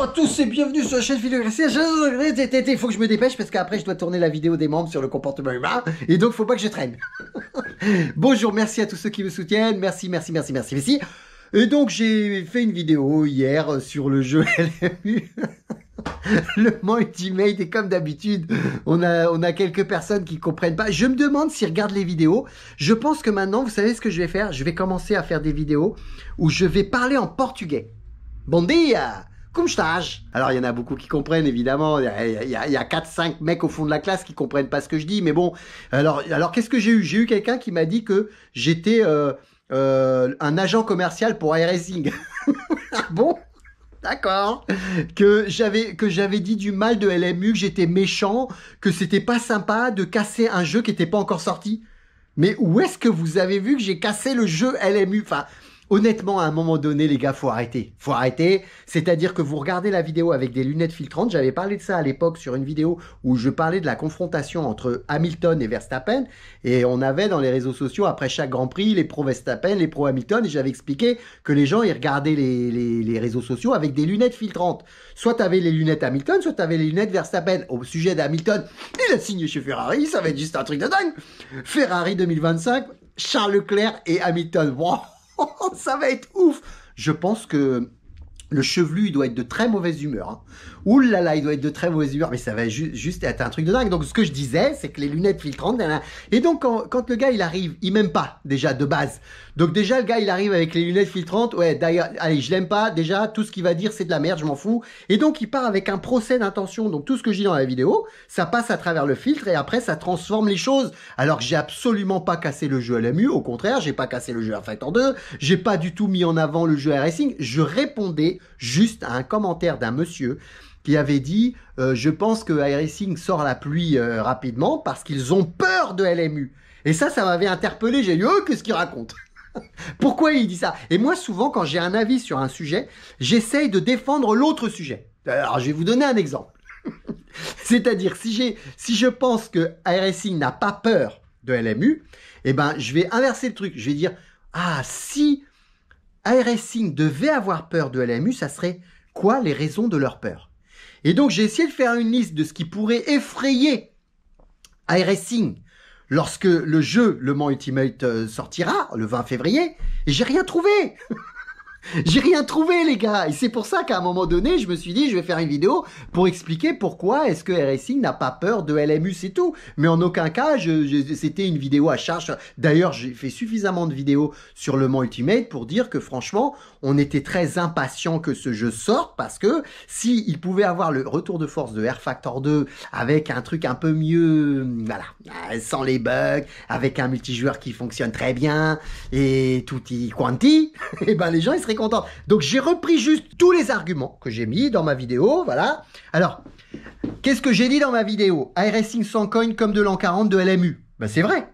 Bonjour à tous et bienvenue sur la chaîne Vidéo Il faut que je me dépêche parce qu'après je dois tourner la vidéo des membres sur le comportement humain et donc faut pas que je traîne. Bonjour, merci à tous ceux qui me soutiennent. Merci, merci, merci, merci, merci. Et donc j'ai fait une vidéo hier sur le jeu LMU. le mot Ultimate et comme d'habitude, on a, on a quelques personnes qui comprennent pas. Je me demande s'ils regardent les vidéos. Je pense que maintenant, vous savez ce que je vais faire Je vais commencer à faire des vidéos où je vais parler en portugais. Bon dia Kumstage. Alors, il y en a beaucoup qui comprennent, évidemment. Il y a, 4-5 mecs au fond de la classe qui comprennent pas ce que je dis. Mais bon, alors, alors qu'est-ce que j'ai eu J'ai eu quelqu'un qui m'a dit que j'étais euh, euh, un agent commercial pour iRacing. bon D'accord. Que j'avais que j'avais dit du mal de LMU, que j'étais méchant, que c'était pas sympa de casser un jeu qui n'était pas encore sorti. Mais où est-ce que vous avez vu que j'ai cassé le jeu LMU Enfin, honnêtement, à un moment donné, les gars, faut arrêter. Faut arrêter. C'est-à-dire que vous regardez la vidéo avec des lunettes filtrantes. J'avais parlé de ça à l'époque sur une vidéo où je parlais de la confrontation entre Hamilton et Verstappen. Et on avait dans les réseaux sociaux, après chaque Grand Prix, les pro-Verstappen, les pro-Hamilton. Et j'avais expliqué que les gens, ils regardaient les, réseaux sociaux avec des lunettes filtrantes. Soit t'avais les lunettes Hamilton, soit t'avais les lunettes Verstappen. Au sujet d'Hamilton, il a signé chez Ferrari. Ça va être juste un truc de dingue. Ferrari 2025, Charles Leclerc et Hamilton. ça va être ouf. Je pense que le chevelu, il doit être de très mauvaise humeur. Hein. Oulala, il doit être de très mauvais humeur, mais ça va juste être un truc de dingue. Donc ce que je disais, c'est que les lunettes filtrantes, et donc quand, le gars il arrive, il m'aime pas déjà de base. Donc déjà le gars il arrive avec les lunettes filtrantes, ouais d'ailleurs, allez je l'aime pas déjà, tout ce qu'il va dire c'est de la merde, je m'en fous. Et donc il part avec un procès d'intention, donc tout ce que j'ai dans la vidéo, ça passe à travers le filtre et après ça transforme les choses. Alors que j'ai absolument pas cassé le jeu à la LMU, au contraire j'ai pas cassé le jeu à Factor 2, j'ai pas du tout mis en avant le jeu à Racing, je répondais juste à un commentaire d'un monsieur qui avait dit euh, Je pense que iRacing sort la pluie euh, rapidement parce qu'ils ont peur de LMU. Et ça, ça m'avait interpellé. J'ai dit Oh, qu'est-ce qu'il raconte Pourquoi il dit ça Et moi, souvent, quand j'ai un avis sur un sujet, j'essaye de défendre l'autre sujet. Alors, je vais vous donner un exemple. C'est-à-dire, si, j'ai, si je pense que iRacing n'a pas peur de LMU, eh ben, je vais inverser le truc. Je vais dire Ah, si Racing devait avoir peur de LMU, ça serait quoi les raisons de leur peur et donc j'ai essayé de faire une liste de ce qui pourrait effrayer racing lorsque le jeu Le Mans Ultimate euh, sortira le 20 février, et j'ai rien trouvé J'ai rien trouvé, les gars. Et c'est pour ça qu'à un moment donné, je me suis dit, je vais faire une vidéo pour expliquer pourquoi est-ce que RSI n'a pas peur de LMU, c'est tout. Mais en aucun cas, c'était une vidéo à charge. D'ailleurs, j'ai fait suffisamment de vidéos sur Le Mans Ultimate pour dire que franchement, on était très impatients que ce jeu sorte parce que si pouvait avoir le retour de force de r Factor 2 avec un truc un peu mieux, hum, voilà, sans les bugs, avec un multijoueur qui fonctionne très bien et tout y quanti, et eh ben les gens ils seraient content Donc j'ai repris juste tous les arguments que j'ai mis dans ma vidéo, voilà. Alors, qu'est-ce que j'ai dit dans ma vidéo iRacing sans coin comme de l'an 40 de LMU. Ben c'est vrai.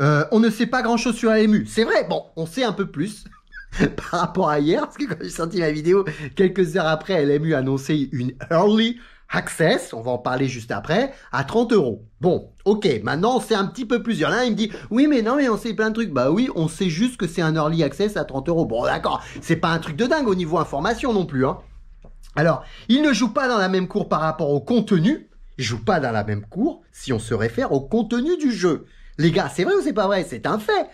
Euh, on ne sait pas grand-chose sur LMU. C'est vrai, bon, on sait un peu plus. par rapport à hier, parce que quand j'ai sorti ma vidéo, quelques heures après, LMU a annoncé une early Access, on va en parler juste après, à 30 euros. Bon, ok, maintenant c'est un petit peu plus. Là, Là, il me dit, oui mais non mais on sait plein de trucs. Bah oui, on sait juste que c'est un early access à 30 euros. Bon d'accord, c'est pas un truc de dingue au niveau information non plus. Hein. Alors, il ne joue pas dans la même cour par rapport au contenu. Il joue pas dans la même cour si on se réfère au contenu du jeu. Les gars, c'est vrai ou c'est pas vrai C'est un fait.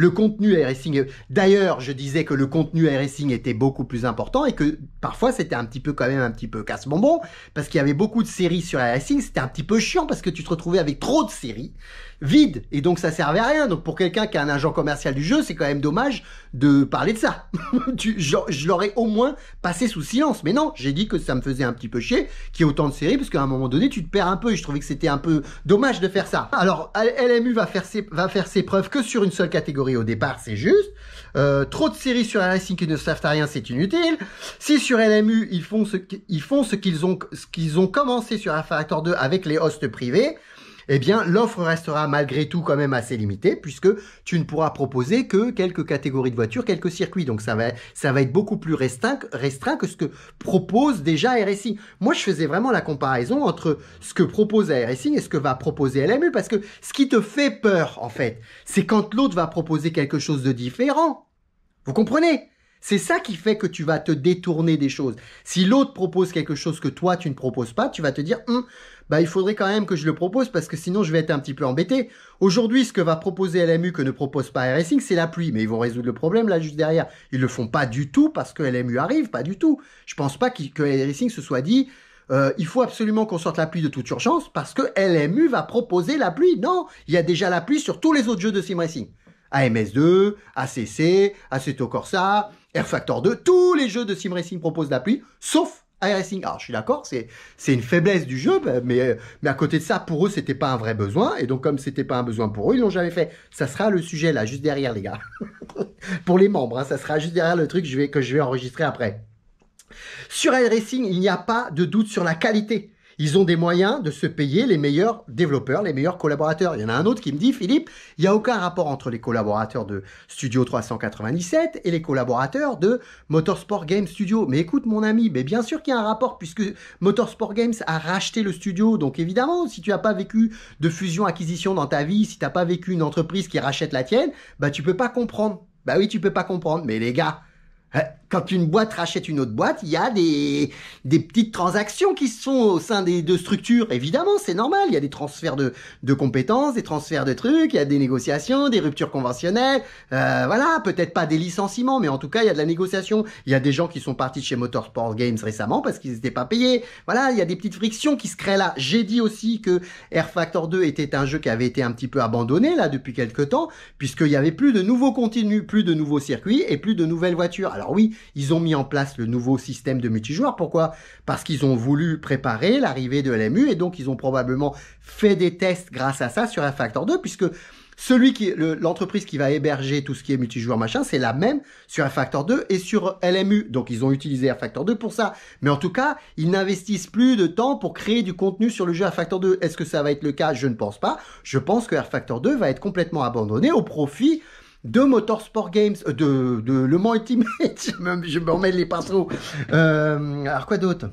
Le contenu Racing. d'ailleurs, je disais que le contenu racing était beaucoup plus important et que parfois c'était un petit peu quand même un petit peu casse-bonbon parce qu'il y avait beaucoup de séries sur racing. c'était un petit peu chiant parce que tu te retrouvais avec trop de séries vide. Et donc, ça servait à rien. Donc, pour quelqu'un qui a un agent commercial du jeu, c'est quand même dommage de parler de ça. je, l'aurais au moins passé sous silence. Mais non, j'ai dit que ça me faisait un petit peu chier qu'il y ait autant de séries, parce qu'à un moment donné, tu te perds un peu. Et je trouvais que c'était un peu dommage de faire ça. Alors, LMU va faire ses, va faire ses preuves que sur une seule catégorie au départ, c'est juste. Euh, trop de séries sur Racing qui ne savent à rien, c'est inutile. Si sur LMU, ils font ce qu'ils font ce qu'ils ont, ce qu'ils ont commencé sur Alpha Factor 2 avec les hosts privés, eh bien l'offre restera malgré tout quand même assez limitée puisque tu ne pourras proposer que quelques catégories de voitures, quelques circuits. Donc ça va, ça va être beaucoup plus restreint, restreint que ce que propose déjà RSI. Moi, je faisais vraiment la comparaison entre ce que propose RSI et ce que va proposer LMU parce que ce qui te fait peur, en fait, c'est quand l'autre va proposer quelque chose de différent. Vous comprenez c'est ça qui fait que tu vas te détourner des choses. Si l'autre propose quelque chose que toi tu ne proposes pas, tu vas te dire hum, bah il faudrait quand même que je le propose parce que sinon je vais être un petit peu embêté. Aujourd'hui, ce que va proposer LMU que ne propose pas Racing, c'est la pluie, mais ils vont résoudre le problème là juste derrière. Ils le font pas du tout parce que LMU arrive, pas du tout. Je pense pas que Racing se soit dit euh, il faut absolument qu'on sorte la pluie de toute urgence parce que LMU va proposer la pluie. Non, il y a déjà la pluie sur tous les autres jeux de sim racing. AMS2, ACC, Assetto Corsa, Air Factor 2, tous les jeux de sim racing proposent l'appui, sauf Racing. Alors, je suis d'accord, c'est, une faiblesse du jeu, euh, mais, à côté de ça, pour eux, c'était pas un vrai besoin. Et donc, comme c'était pas un besoin pour eux, ils l'ont jamais fait. Ça sera le sujet, là, juste derrière, les gars. pour les membres, hein, ça sera juste derrière le truc que je vais, que je vais enregistrer après. Sur Air Racing, il n'y a pas de doute sur la qualité. Ils ont des moyens de se payer les meilleurs développeurs, les meilleurs collaborateurs. Il y en a un autre qui me dit, Philippe, il n'y a aucun rapport entre les collaborateurs de Studio 397 et les collaborateurs de Motorsport Games Studio. Mais écoute mon ami, bien sûr qu'il y a un rapport puisque Motorsport Games a racheté le studio. Donc évidemment, si tu n'as pas vécu de fusion-acquisition dans ta vie, si tu n'as pas vécu une entreprise qui rachète la tienne, bah tu peux pas comprendre. Bah oui, tu peux pas comprendre. Mais les gars, hein, quand une boîte rachète une autre boîte, il y a des, des petites transactions qui se font au sein des deux structures. Évidemment, c'est normal. Il y a des transferts de, de compétences, des transferts de trucs, il y a des négociations, des ruptures conventionnelles. Euh, voilà, peut-être pas des licenciements, mais en tout cas, il y a de la négociation. Il y a des gens qui sont partis chez Motorsport Games récemment parce qu'ils n'étaient pas payés. Voilà, il y a des petites frictions qui se créent là. J'ai dit aussi que Air Factor 2 était un jeu qui avait été un petit peu abandonné là depuis quelques temps, puisqu'il y avait plus de nouveaux contenus, plus de nouveaux circuits et plus de nouvelles voitures. Alors oui, ils ont mis en place le nouveau système de multijoueur. Pourquoi Parce qu'ils ont voulu préparer l'arrivée de l'MU et donc ils ont probablement fait des tests grâce à ça sur un Factor 2 puisque celui qui l'entreprise qui va héberger tout ce qui est multijoueur machin, c'est la même sur Factor 2 et sur LMU. Donc ils ont utilisé Factor 2 pour ça. Mais en tout cas, ils n'investissent plus de temps pour créer du contenu sur le jeu Factor 2. Est-ce que ça va être le cas Je ne pense pas. Je pense que Factor 2 va être complètement abandonné au profit de Motorsport Games, euh, de, de Le Mans Ultimate, je me les pinceaux. Euh, alors quoi d'autre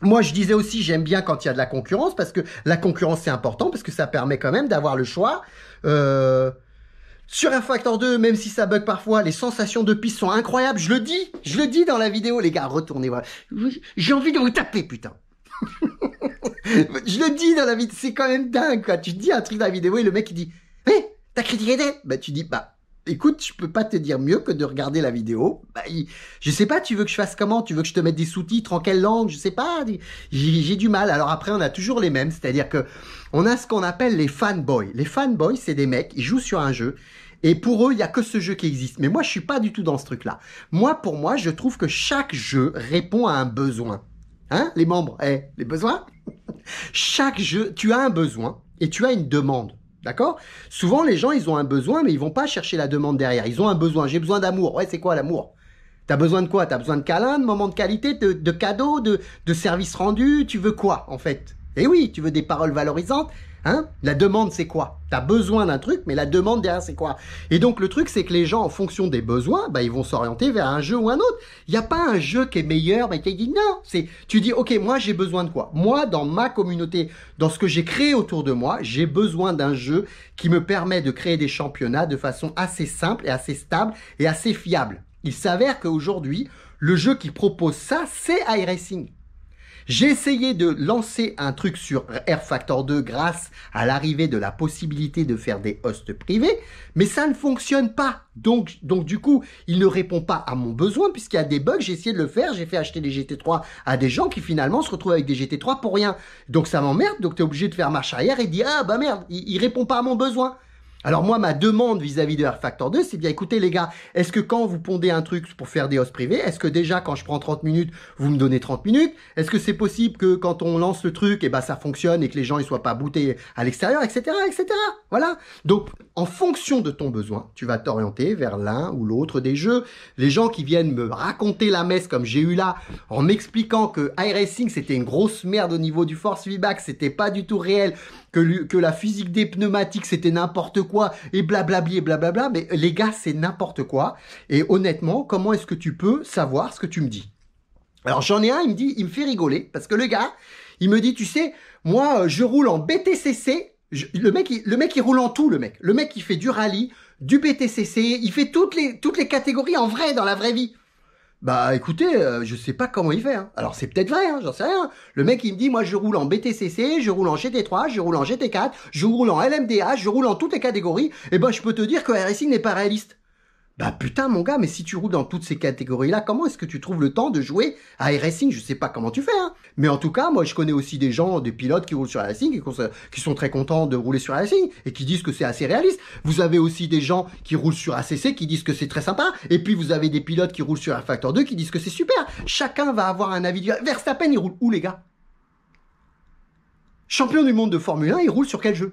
moi, je disais aussi, j'aime bien quand il y a de la concurrence parce que la concurrence c'est important parce que ça permet quand même d'avoir le choix. Euh, sur un Factor 2, même si ça bug parfois, les sensations de piste sont incroyables. Je le dis, je le dis dans la vidéo, les gars, retournez voir. J'ai envie de vous taper, putain. je le dis dans la vidéo, c'est quand même dingue, quoi. Tu dis un truc dans la vidéo et le mec il dit T'as critiqué Bah tu dis, bah écoute, je peux pas te dire mieux que de regarder la vidéo. Bah, je sais pas, tu veux que je fasse comment Tu veux que je te mette des sous-titres en quelle langue Je sais pas. J'ai du mal. Alors après, on a toujours les mêmes, c'est-à-dire que on a ce qu'on appelle les fanboys. Les fanboys, c'est des mecs, ils jouent sur un jeu. Et pour eux, il y a que ce jeu qui existe. Mais moi, je suis pas du tout dans ce truc-là. Moi, pour moi, je trouve que chaque jeu répond à un besoin. Hein, les membres et eh, les besoins Chaque jeu, tu as un besoin et tu as une demande. D'accord Souvent, les gens, ils ont un besoin, mais ils vont pas chercher la demande derrière. Ils ont un besoin. J'ai besoin d'amour. Ouais, c'est quoi l'amour T'as besoin de quoi T'as besoin de câlin, de moments de qualité, de, cadeaux, de, de services rendus Tu veux quoi, en fait Eh oui, tu veux des paroles valorisantes, Hein? la demande, c'est quoi T'as besoin d'un truc, mais la demande derrière, c'est quoi Et donc, le truc, c'est que les gens, en fonction des besoins, bah, ils vont s'orienter vers un jeu ou un autre. Il n'y a pas un jeu qui est meilleur, mais qui dit non. C'est, tu dis, OK, moi, j'ai besoin de quoi Moi, dans ma communauté, dans ce que j'ai créé autour de moi, j'ai besoin d'un jeu qui me permet de créer des championnats de façon assez simple et assez stable et assez fiable. Il s'avère qu'aujourd'hui, le jeu qui propose ça, c'est iRacing. J'ai essayé de lancer un truc sur Air Factor 2 grâce à l'arrivée de la possibilité de faire des hosts privés, mais ça ne fonctionne pas. Donc, donc du coup, il ne répond pas à mon besoin puisqu'il y a des bugs. J'ai essayé de le faire. J'ai fait acheter des GT3 à des gens qui finalement se retrouvent avec des GT3 pour rien. Donc ça m'emmerde. Donc es obligé de faire marche arrière et dire ah bah merde, il, il répond pas à mon besoin. Alors moi, ma demande vis-à-vis de R Factor 2, c'est bien, écoutez les gars, est-ce que quand vous pondez un truc pour faire des hausses privées, est-ce que déjà quand je prends 30 minutes, vous me donnez 30 minutes Est-ce que c'est possible que quand on lance le truc, et eh ben, ça fonctionne et que les gens ils soient pas boutés à l'extérieur, etc., etc. Voilà. Donc, en fonction de ton besoin, tu vas t'orienter vers l'un ou l'autre des jeux. Les gens qui viennent me raconter la messe comme j'ai eu là, en m'expliquant que iRacing c'était une grosse merde au niveau du force feedback, c'était pas du tout réel, que, que la physique des pneumatiques c'était n'importe quoi, et blablabli et blablabla. Mais les gars, c'est n'importe quoi. Et honnêtement, comment est-ce que tu peux savoir ce que tu me dis? Alors j'en ai un, il me dit, il me fait rigoler parce que le gars, il me dit, tu sais, moi je roule en BTCC le mec, il, le mec, il roule en tout, le mec. Le mec, il fait du rallye, du BTCC, il fait toutes les, toutes les catégories en vrai, dans la vraie vie. Bah, écoutez, euh, je sais pas comment il fait. Hein. Alors, c'est peut-être vrai, hein, j'en sais rien. Le mec, il me dit, moi, je roule en BTCC, je roule en GT3, je roule en GT4, je roule en LMDH, je roule en toutes les catégories. Et eh ben, je peux te dire que RSI n'est pas réaliste. Bah putain mon gars, mais si tu roules dans toutes ces catégories-là, comment est-ce que tu trouves le temps de jouer à racing Je sais pas comment tu fais. Hein. Mais en tout cas, moi je connais aussi des gens, des pilotes qui roulent sur racing et qui sont très contents de rouler sur racing et qui disent que c'est assez réaliste. Vous avez aussi des gens qui roulent sur ACC qui disent que c'est très sympa. Et puis vous avez des pilotes qui roulent sur un factor 2 qui disent que c'est super. Chacun va avoir un avis. Vers peine, il roule où les gars Champion du monde de Formule 1, il roule sur quel jeu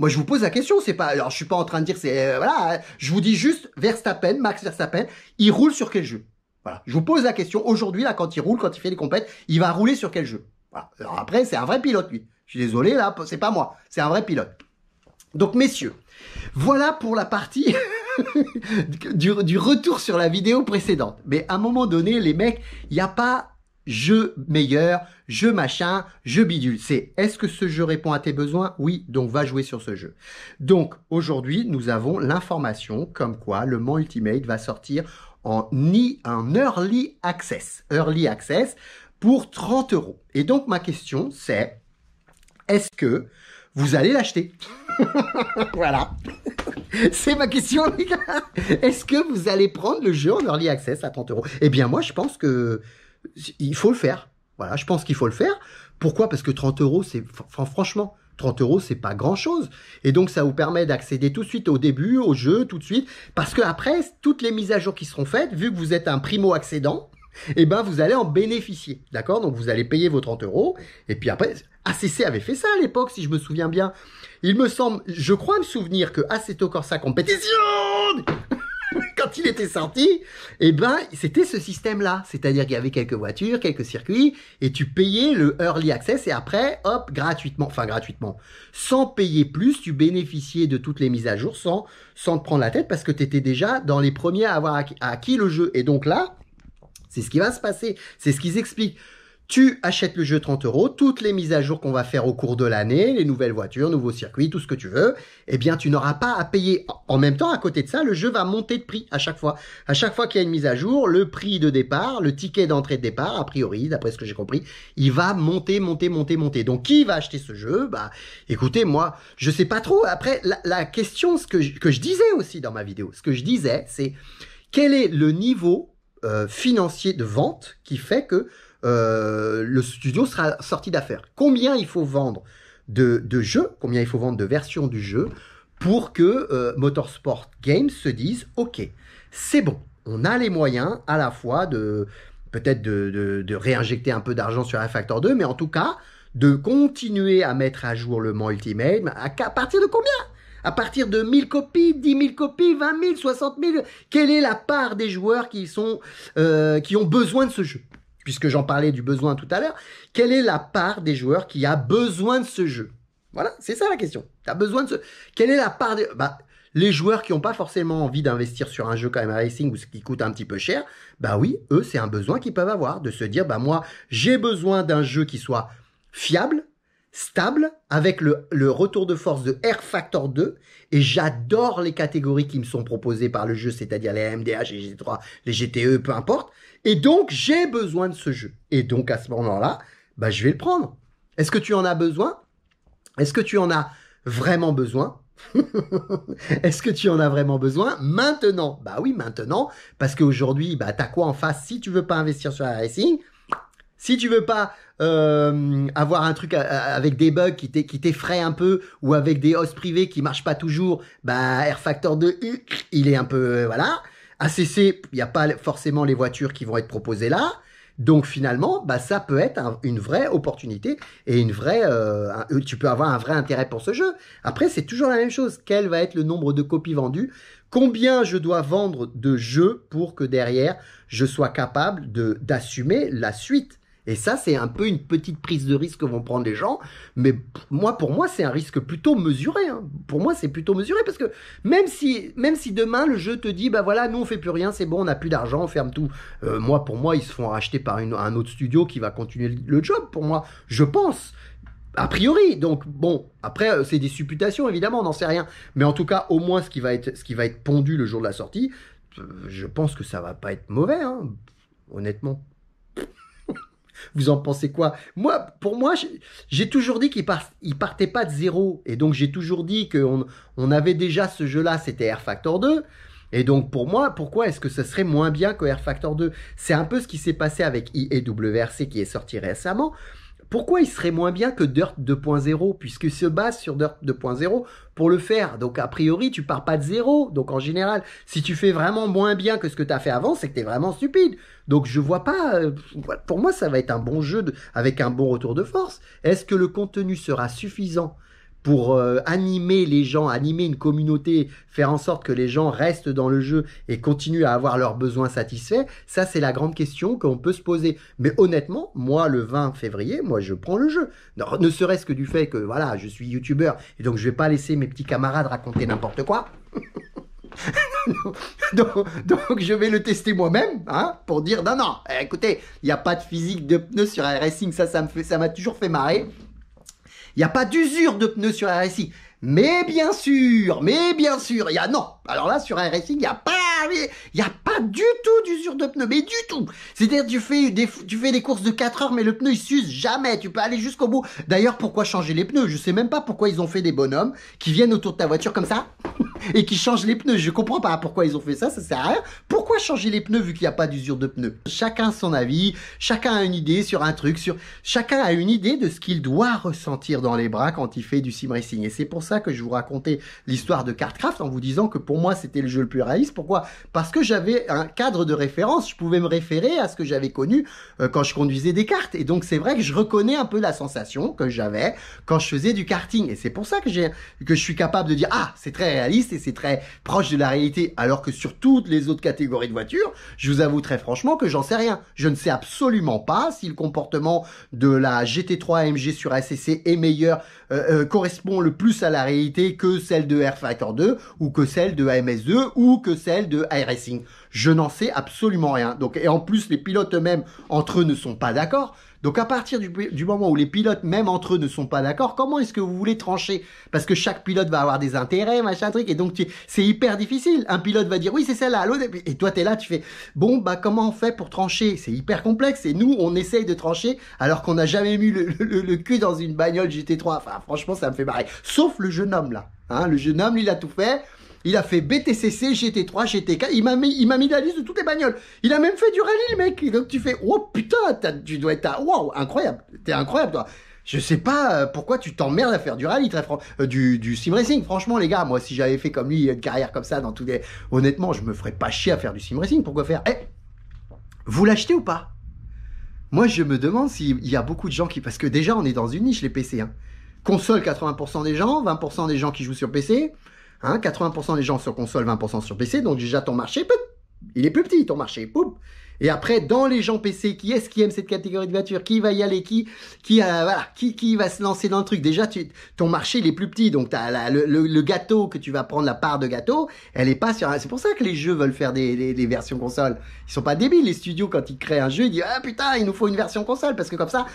moi, je vous pose la question. C'est pas. Alors, je suis pas en train de dire c'est. Euh, voilà. Hein. Je vous dis juste Verstappen, Max Verstappen, il roule sur quel jeu Voilà. Je vous pose la question. Aujourd'hui, là, quand il roule, quand il fait les compètes, il va rouler sur quel jeu voilà. Alors après, c'est un vrai pilote, lui. Je suis désolé, là, c'est pas moi. C'est un vrai pilote. Donc, messieurs, voilà pour la partie. du, du, retour sur la vidéo précédente. Mais à un moment donné, les mecs, il n'y a pas jeu meilleur, jeu machin, je bidule. C'est est-ce que ce jeu répond à tes besoins Oui, donc va jouer sur ce jeu. Donc aujourd'hui, nous avons l'information comme quoi le Man Ultimate va sortir en, un early access. Early access pour 30 euros. Et donc ma question c'est, est-ce que vous allez l'acheter Voilà. C'est ma question, les gars. Est-ce que vous allez prendre le jeu en early access à 30 euros Eh bien moi je pense que il faut le faire. Voilà, je pense qu'il faut le faire. Pourquoi Parce que 30 euros, c'est franchement, 30 euros, c'est pas grand chose. Et donc, ça vous permet d'accéder tout de suite au début, au jeu, tout de suite. Parce que après, toutes les mises à jour qui seront faites, vu que vous êtes un primo-accédant, eh ben, vous allez en bénéficier. D'accord Donc, vous allez payer vos 30 euros. Et puis après, ACC avait fait ça à l'époque, si je me souviens bien. Il me semble, je crois me souvenir que Aceto Corsa compétition quand il était sorti, eh ben, c'était ce système-là. C'est-à-dire qu'il y avait quelques voitures, quelques circuits, et tu payais le early access, et après, hop, gratuitement, enfin gratuitement, sans payer plus, tu bénéficiais de toutes les mises à jour sans, sans te prendre la tête, parce que tu étais déjà dans les premiers à avoir acquis le jeu. Et donc là, c'est ce qui va se passer, c'est ce qu'ils expliquent. Tu achètes le jeu 30 euros, toutes les mises à jour qu'on va faire au cours de l'année, les nouvelles voitures, nouveaux circuits, tout ce que tu veux, eh bien tu n'auras pas à payer. En même temps, à côté de ça, le jeu va monter de prix à chaque fois. À chaque fois qu'il y a une mise à jour, le prix de départ, le ticket d'entrée de départ, a priori, d'après ce que j'ai compris, il va monter, monter, monter, monter. Donc qui va acheter ce jeu Bah, écoutez, moi, je sais pas trop. Après, la, question, ce que je, disais aussi dans ma vidéo, ce que je disais, c'est quel est le niveau euh, financier de vente qui fait que euh, le studio sera sorti d'affaires. Combien il faut vendre de, jeux, combien il faut vendre de versions du jeu pour que euh, Motorsport Games se dise OK, c'est bon, on a les moyens à la fois de peut-être de, réinjecter un peu d'argent sur Factor 2, mais en tout cas de continuer à mettre à jour le Mans Ultimate. À, partir de combien à partir de 1000 copies, 10 000 copies, 20 000, 60 000, quelle est la part des joueurs qui, sont, euh, qui ont besoin de ce jeu puisque j'en parlais du besoin tout à l'heure, quelle est la part des joueurs qui a besoin de ce jeu Voilà, c'est ça la question. Tu as besoin de ce... Quelle est la part des... Bah, les joueurs qui n'ont pas forcément envie d'investir sur un jeu quand racing ou ce qui coûte un petit peu cher, bah oui, eux, c'est un besoin qu'ils peuvent avoir, de se dire, bah moi, j'ai besoin d'un jeu qui soit fiable, stable avec le, retour de force de R Factor 2 et j'adore les catégories qui me sont proposées par le jeu, c'est-à-dire les MDH, les G3, les GTE, peu importe. Et donc j'ai besoin de ce jeu. Et donc à ce moment-là, bah je vais le prendre. Est-ce que tu en as besoin Est-ce que tu en as vraiment besoin Est-ce que tu en as vraiment besoin maintenant Bah oui, maintenant, parce qu'aujourd'hui, bah t'as quoi en face si tu veux pas investir sur la racing si tu veux pas euh, avoir un truc avec des bugs qui t'effraient un peu ou avec des hosts privés qui marchent pas toujours, bah Air Factor 2, il est un peu euh, voilà. ACC, il n'y a pas forcément les voitures qui vont être proposées là. Donc finalement, bah ça peut être une vraie opportunité et une vraie, euh, tu peux avoir un vrai intérêt pour ce jeu. Après, c'est toujours la même chose. Quel va être le nombre de copies vendues Combien je dois vendre de jeux pour que derrière je sois capable de d'assumer la suite et ça, c'est un peu une petite prise de risque que vont prendre les gens. Mais moi, pour moi, c'est un risque plutôt mesuré. Hein. Pour moi, c'est plutôt mesuré parce que même si, même si demain le jeu te dit, bah voilà, nous on fait plus rien, c'est bon, on n'a plus d'argent, on ferme tout. Euh, moi, pour moi, ils se font racheter par un autre studio qui va continuer le job. Pour moi, je pense. A priori, donc bon, après euh, c'est des supputations évidemment, on n'en sait rien, mais en tout cas au moins ce qui va être, ce qui va être pondu le jour de la sortie, euh, je pense que ça va pas être mauvais, hein. honnêtement. Vous en pensez quoi Moi, pour moi, j'ai toujours dit qu'il partait pas de zéro. Et donc, j'ai toujours dit qu'on on avait déjà ce jeu-là, c'était Air Factor 2. Et donc, pour moi, pourquoi est-ce que ce serait moins bien que Air Factor 2 C'est un peu ce qui s'est passé avec IEWRC qui est sorti récemment pourquoi il serait moins bien que Dirt 2.0 puisqu'il se base sur Dirt 2.0 pour le faire. Donc a priori, tu pars pas de zéro. Donc en général, si tu fais vraiment moins bien que ce que tu as fait avant, c'est que tu es vraiment stupide. Donc je vois pas euh, pour moi ça va être un bon jeu avec un bon retour de force. Est-ce que le contenu sera suffisant pour euh, animer les gens, animer une communauté, faire en sorte que les gens restent dans le jeu et continuent à avoir leurs besoins satisfaits, ça c'est la grande question qu'on peut se poser. Mais honnêtement, moi le 20 février, moi je prends le jeu. ne serait-ce que du fait que voilà, je suis youtubeur et donc je ne vais pas laisser mes petits camarades raconter n'importe quoi. donc, je vais le tester moi-même hein, pour dire non non écoutez il n'y a pas de physique de pneus sur un racing ça ça me ça m'a toujours fait marrer il n'y a pas d'usure de pneus sur la RSI. Mais bien sûr, mais bien sûr, il y a non. Alors là, sur un racing, il n'y a pas, il y a pas du tout d'usure de pneus, mais du tout. C'est-à-dire, tu fais des, tu fais des courses de 4 heures, mais le pneu il s'use jamais. Tu peux aller jusqu'au bout. D'ailleurs, pourquoi changer les pneus Je sais même pas pourquoi ils ont fait des bonhommes qui viennent autour de ta voiture comme ça et qui changent les pneus. Je comprends pas pourquoi ils ont fait ça. Ça sert à rien. Pourquoi changer les pneus vu qu'il n'y a pas d'usure de pneus Chacun son avis, chacun a une idée sur un truc, sur chacun a une idée de ce qu'il doit ressentir dans les bras quand il fait du sim racing. Et c'est pour ça que je vous racontais l'histoire de Kartcraft en vous disant que pour moi c'était le jeu le plus réaliste. Pourquoi Parce que j'avais un cadre de référence, je pouvais me référer à ce que j'avais connu euh, quand je conduisais des cartes. Et donc c'est vrai que je reconnais un peu la sensation que j'avais quand je faisais du karting. Et c'est pour ça que j'ai que je suis capable de dire ah c'est très réaliste et c'est très proche de la réalité. Alors que sur toutes les autres catégories de voitures, je vous avoue très franchement que j'en sais rien. Je ne sais absolument pas si le comportement de la GT3 AMG sur ACC est meilleur, euh, euh, correspond le plus à la réalité que celle de Air Factor 2 ou que celle de AMS2 ou que celle de Racing Je n'en sais absolument rien. Donc, et en plus, les pilotes eux-mêmes, entre eux, ne sont pas d'accord. Donc à partir du, moment où les pilotes, même entre eux, ne sont pas d'accord, comment est-ce que vous voulez trancher Parce que chaque pilote va avoir des intérêts, machin truc, et donc c'est hyper difficile. Un pilote va dire oui c'est celle-là, et toi t'es là, tu fais bon bah comment on fait pour trancher C'est hyper complexe. Et nous on essaye de trancher alors qu'on n'a jamais mis le, cul dans une bagnole GT3. Enfin franchement ça me fait marrer. Sauf le jeune homme là, hein, le jeune homme il a tout fait. Il a fait BTCC, GT3, GT4. Il m'a mis, il mis la liste de toutes les bagnoles. Il a même fait du rallye, le mec. Donc tu fais, oh putain, tu dois être, waouh, incroyable. T'es incroyable, toi. Je sais pas euh, pourquoi tu t'emmerdes à faire du rallye, très franc, euh, du, du sim racing. Franchement, les gars, moi, si j'avais fait comme lui une carrière comme ça dans tous les, honnêtement, je me ferais pas chier à faire du sim racing. Pourquoi faire Eh, vous l'achetez ou pas Moi, je me demande s'il y a beaucoup de gens qui, parce que déjà, on est dans une niche les PC. Hein. Console 80% des gens, 20% des gens qui jouent sur PC. Hein, 80% des gens sur console, 20% sur PC, donc déjà ton marché, il est plus petit ton marché. Poup. Et après, dans les gens PC, qui est-ce qui aime cette catégorie de voiture Qui va y aller Qui qui, voilà, qui, qui va se lancer dans le truc Déjà, tu, ton marché, il est plus petit. Donc, as le, gâteau que tu vas prendre, la part de gâteau, elle est pas sur... C'est pour ça que les jeux veulent faire des, des, versions console. Ils sont pas débiles, les studios, quand ils créent un jeu, ils disent « Ah putain, il nous faut une version console !» Parce que comme ça,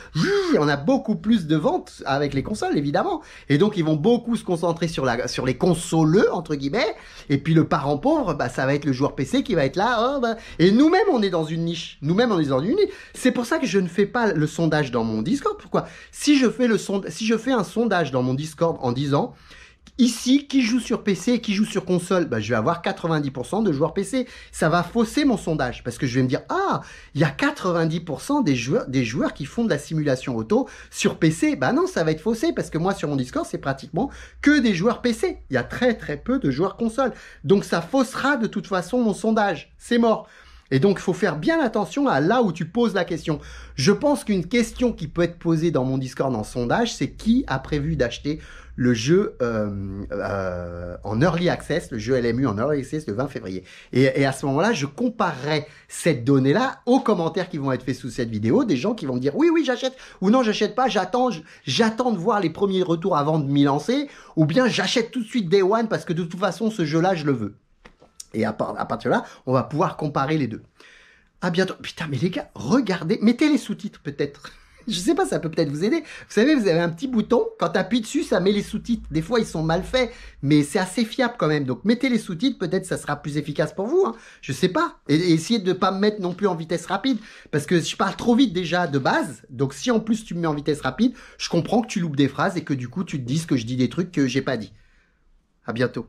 on a beaucoup plus de ventes avec les consoles, évidemment. Et donc, ils vont beaucoup se concentrer sur, la, sur les consoleux, entre guillemets. Et puis, le parent pauvre, bah, ça va être le joueur PC qui va être là. Oh, bah. Et nous-mêmes, on est dans une niche. Nous-mêmes, en disant une niche. C'est pour ça que je ne fais pas le sondage dans mon Discord. Pourquoi si je, fais le sond... si je fais un sondage dans mon Discord en disant Ici, qui joue sur PC qui joue sur console ben, Je vais avoir 90% de joueurs PC. Ça va fausser mon sondage parce que je vais me dire Ah, il y a 90% des joueurs, des joueurs qui font de la simulation auto sur PC. Bah ben non, ça va être faussé parce que moi, sur mon Discord, c'est pratiquement que des joueurs PC. Il y a très très peu de joueurs console. Donc ça faussera de toute façon mon sondage. C'est mort. Et donc, il faut faire bien attention à là où tu poses la question. Je pense qu'une question qui peut être posée dans mon Discord en sondage, c'est qui a prévu d'acheter le jeu euh, euh, en early access, le jeu LMU en early access le 20 février. Et, à ce moment-là, je comparerai cette donnée-là aux commentaires qui vont être faits sous cette vidéo, des gens qui vont dire oui, oui, j'achète, ou non, j'achète pas, j'attends, j'attends de voir les premiers retours avant de m'y lancer, ou bien j'achète tout de suite Day One parce que de toute façon, ce jeu-là, je le veux. Et à, partir de là, on va pouvoir comparer les deux. À bientôt. Putain, mais les gars, regardez, mettez les sous-titres peut-être. Je sais pas, ça peut peut-être vous aider. Vous savez, vous avez un petit bouton, quand tu appuies dessus, ça met les sous-titres. Des fois, ils sont mal faits, mais c'est assez fiable quand même. Donc, mettez les sous-titres, peut-être ça sera plus efficace pour vous. Je hein. Je sais pas. Et, essayez de pas me mettre non plus en vitesse rapide, parce que je parle trop vite déjà de base. Donc, si en plus tu me mets en vitesse rapide, je comprends que tu loupes des phrases et que du coup, tu te dises que je dis des trucs que j'ai pas dit. À bientôt.